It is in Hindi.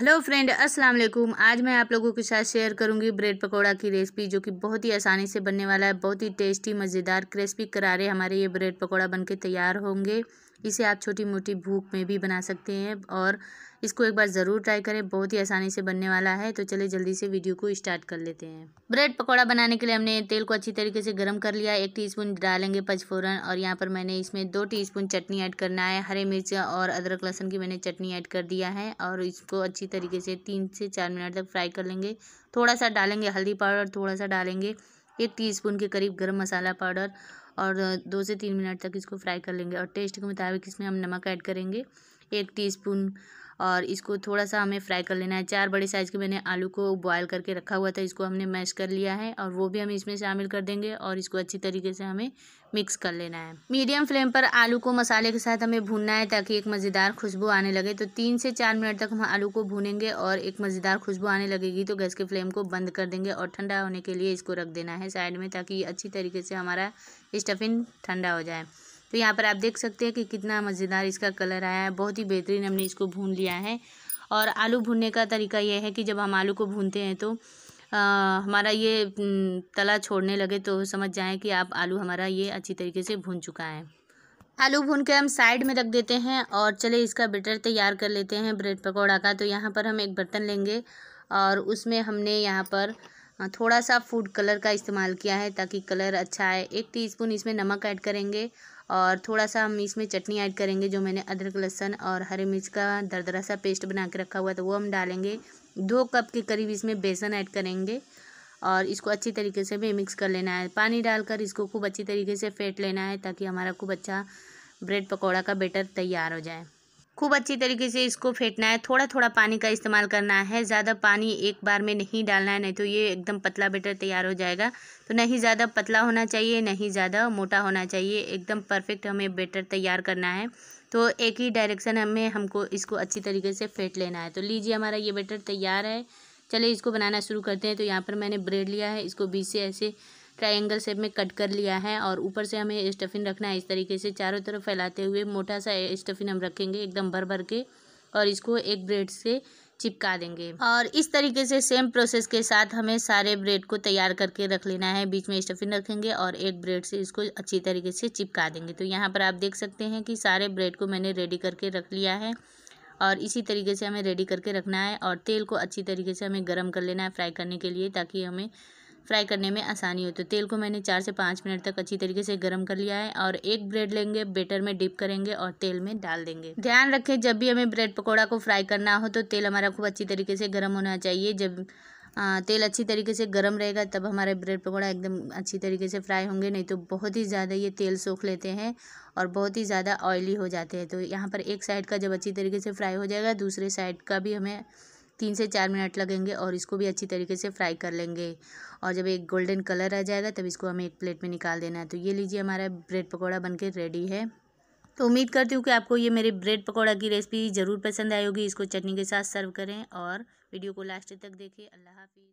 हेलो फ्रेंड अस्सलाम वालेकुम आज मैं आप लोगों के साथ शेयर करूंगी ब्रेड पकोड़ा की रेसिपी जो कि बहुत ही आसानी से बनने वाला है बहुत ही टेस्टी मज़ेदार क्रिस्पी करारे हमारे ये ब्रेड पकोड़ा बनके तैयार होंगे इसे आप छोटी मोटी भूख में भी बना सकते हैं और इसको एक बार ज़रूर ट्राई करें बहुत ही आसानी से बनने वाला है तो चलिए जल्दी से वीडियो को स्टार्ट कर लेते हैं ब्रेड पकौड़ा बनाने के लिए हमने तेल को अच्छी तरीके से गर्म कर लिया एक टीस्पून डालेंगे पचफोरन और यहाँ पर मैंने इसमें दो टीस्पून चटनी ऐड करना है हरे मिर्च और अदरक लहसन की मैंने चटनी ऐड कर दिया है और इसको अच्छी तरीके से तीन से चार मिनट तक फ्राई कर लेंगे थोड़ा सा डालेंगे हल्दी पाउडर थोड़ा सा डालेंगे एक टीस्पून के करीब गर्म मसाला पाउडर और दो से तीन मिनट तक इसको फ्राई कर लेंगे और टेस्ट के मुताबिक इसमें हम नमक ऐड करेंगे एक टीस्पून और इसको थोड़ा सा हमें फ्राई कर लेना है चार बड़े साइज़ के मैंने आलू को बॉयल करके रखा हुआ था इसको हमने मैश कर लिया है और वो भी हम इसमें शामिल कर देंगे और इसको अच्छी तरीके से हमें मिक्स कर लेना है मीडियम फ्लेम पर आलू को मसाले के साथ हमें भूनना है ताकि एक मज़ेदार खुशबू आने लगे तो तीन से चार मिनट तक हम आलू को भूनेंगे और एक मज़ेदार खुशबू आने लगेगी तो गैस के फ्लेम को बंद कर देंगे और ठंडा होने के लिए इसको रख देना है साइड में ताकि अच्छी तरीके से हमारा स्टफिन ठंडा हो जाए तो यहाँ पर आप देख सकते हैं कि कितना मज़ेदार इसका कलर आया है बहुत ही बेहतरीन हमने इसको भून लिया है और आलू भूनने का तरीका यह है कि जब हम आलू को भूनते हैं तो आ, हमारा ये हम्म, तला छोड़ने लगे तो समझ जाएं कि आप आलू हमारा ये अच्छी तरीके से भून चुका है आलू भून के हम साइड में रख देते हैं और चले इसका बेटर तैयार कर लेते हैं ब्रेड पकौड़ा का तो यहाँ पर हम एक बर्तन लेंगे और उसमें हमने यहाँ पर थोड़ा सा फूड कलर का इस्तेमाल किया है ताकि कलर अच्छा आए एक टीस्पून इसमें नमक ऐड करेंगे और थोड़ा सा हम इसमें चटनी ऐड करेंगे जो मैंने अदरक लहसन और हरी मिर्च का दरदरा सा पेस्ट बना के रखा हुआ है तो वो हम डालेंगे दो कप के करीब इसमें बेसन ऐड करेंगे और इसको अच्छी तरीके से भी मिक्स कर लेना है पानी डालकर इसको खूब अच्छी तरीके से फेंट लेना है ताकि हमारा खूब अच्छा ब्रेड पकौड़ा का बेटर तैयार हो जाए खूब अच्छी तरीके से इसको फेंटना है थोड़ा थोड़ा पानी का इस्तेमाल करना है ज़्यादा पानी एक बार में नहीं डालना है नहीं तो ये एकदम पतला बेटर तैयार हो जाएगा तो नहीं ज़्यादा पतला होना चाहिए नहीं ज़्यादा मोटा होना चाहिए एकदम परफेक्ट हमें बेटर तैयार करना है तो एक ही डायरेक्शन हमें हमको इसको अच्छी तरीके से फेंट लेना है तो लीजिए हमारा ये बेटर तैयार है चले इसको बनाना शुरू करते हैं तो यहाँ पर मैंने ब्रेड लिया है इसको बीच से ऐसे ट्रायंगल शेप में कट कर लिया है और ऊपर से हमें स्टफिन रखना है इस तरीके से चारों तरफ फैलाते हुए मोटा सा स्टफिन हम रखेंगे एकदम भर भर के और इसको एक ब्रेड से चिपका देंगे और इस तरीके से सेम प्रोसेस के साथ हमें सारे ब्रेड को तैयार करके रख लेना है बीच में स्टफ़िन रखेंगे और एक ब्रेड से इसको अच्छी तरीके से चिपका देंगे तो यहाँ पर आप देख सकते हैं कि सारे ब्रेड को मैंने रेडी करके रख लिया है और इसी तरीके से हमें रेडी करके रखना है और तेल को अच्छी तरीके से हमें गर्म कर लेना है फ्राई करने के लिए ताकि हमें फ्राई करने में आसानी हो तो तेल को मैंने चार से पाँच मिनट तक अच्छी तरीके से गर्म कर लिया है और एक ब्रेड लेंगे बेटर में डिप करेंगे और तेल में डाल देंगे ध्यान रखें जब भी हमें ब्रेड पकौड़ा को फ्राई करना हो तो तेल हमारा खूब अच्छी तरीके से गर्म होना चाहिए जब आ, तेल अच्छी तरीके से गर्म रहेगा तब हमारे ब्रेड पकौड़ा एकदम अच्छी तरीके से फ्राई होंगे नहीं तो बहुत ही ज़्यादा ये तेल सोख लेते हैं और बहुत ही ज़्यादा ऑयली हो जाते हैं तो यहाँ पर एक साइड का जब अच्छी तरीके से फ्राई हो जाएगा दूसरे साइड का भी हमें तीन से चार मिनट लगेंगे और इसको भी अच्छी तरीके से फ्राई कर लेंगे और जब एक गोल्डन कलर आ जाएगा तब इसको हमें एक प्लेट में निकाल देना है तो ये लीजिए हमारा ब्रेड पकौड़ा बन रेडी है तो उम्मीद करती हूँ कि आपको ये मेरे ब्रेड पकौड़ा की रेसिपी ज़रूर पसंद आई होगी इसको चटनी के साथ सर्व करें और वीडियो को लास्ट तक देखें अल्लाह हाफिज़